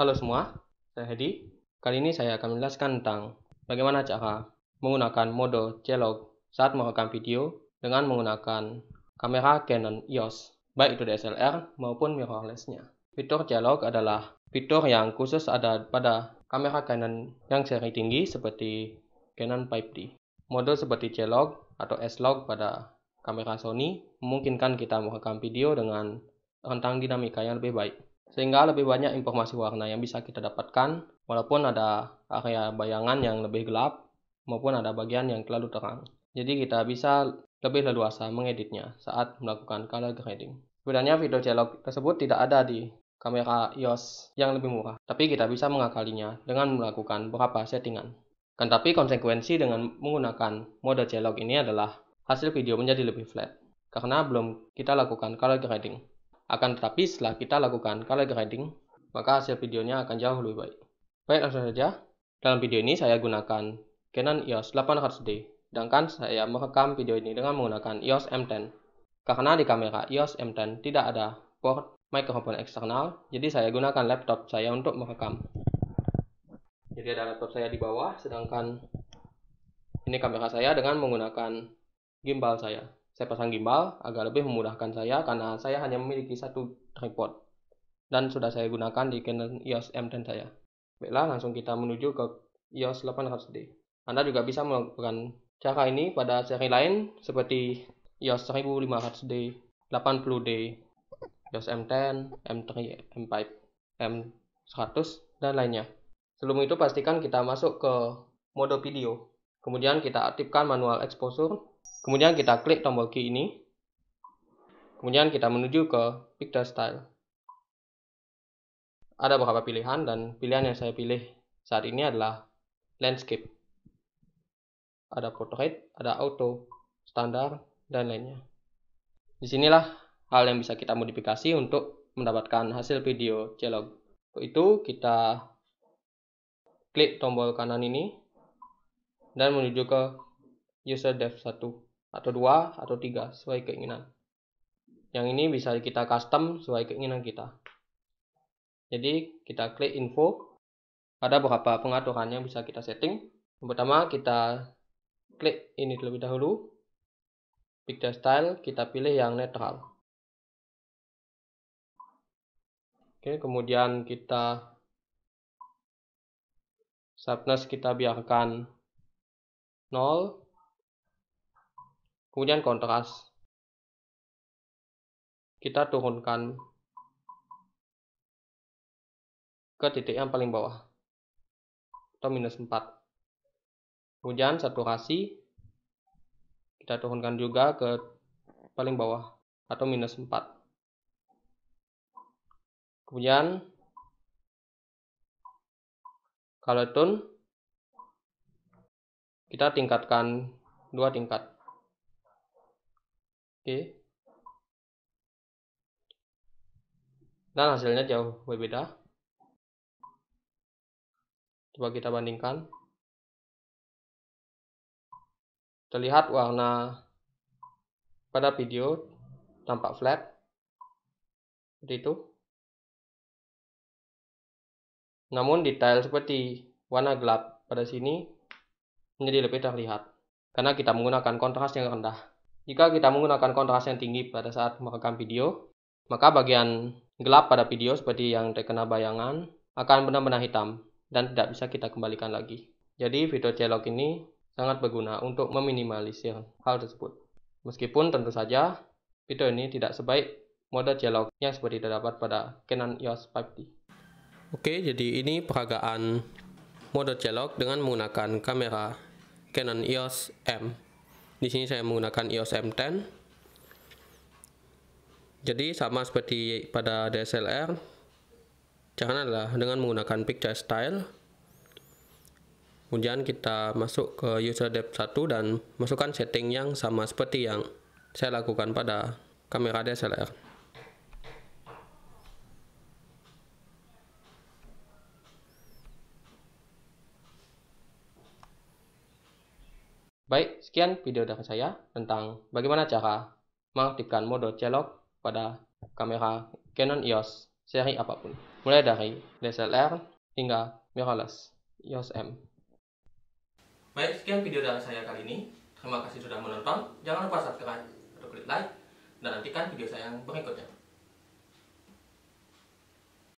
Halo semua, saya Hedi. Kali ini saya akan menjelaskan tentang bagaimana cara menggunakan mode C-Log saat merekam video dengan menggunakan kamera Canon EOS, baik itu DSLR maupun mirrorless-nya. Fitur log adalah fitur yang khusus ada pada kamera Canon yang seri tinggi seperti Canon 5 D. Mode seperti C-Log atau S-log pada kamera Sony memungkinkan kita merekam video dengan rentang dinamika yang lebih baik sehingga lebih banyak informasi warna yang bisa kita dapatkan walaupun ada area bayangan yang lebih gelap maupun ada bagian yang terlalu terang. Jadi kita bisa lebih leluasa mengeditnya saat melakukan color grading. Sebenarnya video dialog tersebut tidak ada di kamera eos yang lebih murah, tapi kita bisa mengakalinya dengan melakukan beberapa settingan. Kan tapi konsekuensi dengan menggunakan mode dialog ini adalah hasil video menjadi lebih flat, karena belum kita lakukan color grading. Akan tetapi setelah kita lakukan color grading, maka hasil videonya akan jauh lebih baik. Baik, langsung saja. Dalam video ini saya gunakan Canon EOS 800D, sedangkan saya merekam video ini dengan menggunakan EOS M10. Karena di kamera EOS M10 tidak ada port microphone eksternal, jadi saya gunakan laptop saya untuk merekam. Jadi ada laptop saya di bawah, sedangkan ini kamera saya dengan menggunakan gimbal saya. Saya pasang gimbal agar lebih memudahkan saya karena saya hanya memiliki satu tripod dan sudah saya gunakan di Canon EOS M10 saya. Baiklah, langsung kita menuju ke EOS 800D. Anda juga bisa melakukan cara ini pada seri lain seperti EOS 1500D, 80D, EOS M10, M3, M5, M100, dan lainnya. Sebelum itu pastikan kita masuk ke mode video. Kemudian kita aktifkan manual exposure Kemudian kita klik tombol key ini. Kemudian kita menuju ke picture style. Ada beberapa pilihan dan pilihan yang saya pilih saat ini adalah landscape. Ada portrait, ada auto, standar, dan lainnya. Disinilah hal yang bisa kita modifikasi untuk mendapatkan hasil video celog. Untuk itu kita klik tombol kanan ini dan menuju ke user dev 1 atau 2 atau 3 sesuai keinginan. Yang ini bisa kita custom sesuai keinginan kita. Jadi kita klik info. Ada beberapa pengaturan yang bisa kita setting. Yang pertama kita klik ini terlebih dahulu. Picture style kita pilih yang netral. Oke, kemudian kita sharpness kita biarkan 0 Kemudian kontras. Kita turunkan ke titik yang paling bawah. Atau minus 4. Kemudian saturasi. Kita turunkan juga ke paling bawah. Atau minus 4. Kemudian kalau tone kita tingkatkan dua tingkat Oke. Dan hasilnya jauh berbeda. Coba kita bandingkan. Terlihat warna pada video tampak flat. Seperti itu. Namun detail seperti warna gelap pada sini menjadi lebih terlihat karena kita menggunakan kontras yang rendah. Jika kita menggunakan kontras yang tinggi pada saat merekam video, maka bagian gelap pada video seperti yang terkena bayangan akan benar-benar hitam dan tidak bisa kita kembalikan lagi. Jadi video celok ini sangat berguna untuk meminimalisir hal tersebut. Meskipun tentu saja video ini tidak sebaik mode dialog yang seperti terdapat pada Canon EOS 5D. Oke, jadi ini peragaan mode celok dengan menggunakan kamera Canon EOS M. Di sini saya menggunakan iOS M10. Jadi sama seperti pada DSLR, janganlah dengan menggunakan picture style. Kemudian kita masuk ke user depth 1 dan masukkan setting yang sama seperti yang saya lakukan pada kamera DSLR. Baik, sekian video dari saya tentang bagaimana cara mengaktifkan mode celok pada kamera Canon EOS seri apapun, mulai dari DSLR hingga mirrorless EOS M. Baik, sekian video dari saya kali ini. Terima kasih sudah menonton. Jangan lupa subscribe atau klik like dan nantikan video saya yang berikutnya.